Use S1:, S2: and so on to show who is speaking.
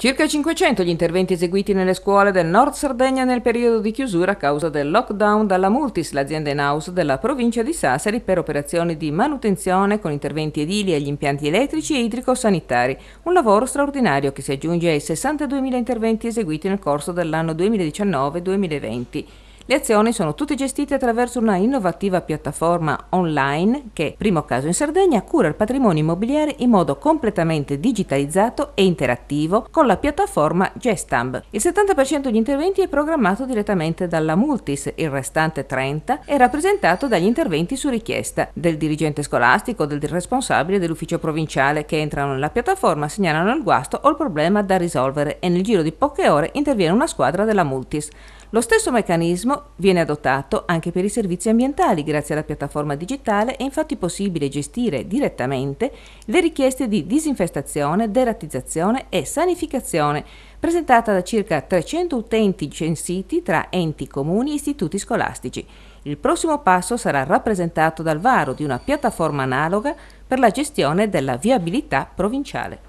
S1: Circa 500 gli interventi eseguiti nelle scuole del Nord Sardegna nel periodo di chiusura a causa del lockdown dalla Multis, l'azienda in house della provincia di Sassari, per operazioni di manutenzione con interventi edili agli impianti elettrici e idrico-sanitari. Un lavoro straordinario che si aggiunge ai 62.000 interventi eseguiti nel corso dell'anno 2019-2020. Le azioni sono tutte gestite attraverso una innovativa piattaforma online che, primo caso in Sardegna, cura il patrimonio immobiliare in modo completamente digitalizzato e interattivo con la piattaforma Gestamb. Il 70% degli interventi è programmato direttamente dalla Multis, il restante 30% è rappresentato dagli interventi su richiesta del dirigente scolastico, o del responsabile dell'ufficio provinciale che entrano nella piattaforma, segnalano il guasto o il problema da risolvere e nel giro di poche ore interviene una squadra della Multis. Lo stesso meccanismo viene adottato anche per i servizi ambientali grazie alla piattaforma digitale è infatti possibile gestire direttamente le richieste di disinfestazione, derattizzazione e sanificazione presentata da circa 300 utenti censiti tra enti comuni e istituti scolastici. Il prossimo passo sarà rappresentato dal varo di una piattaforma analoga per la gestione della viabilità provinciale.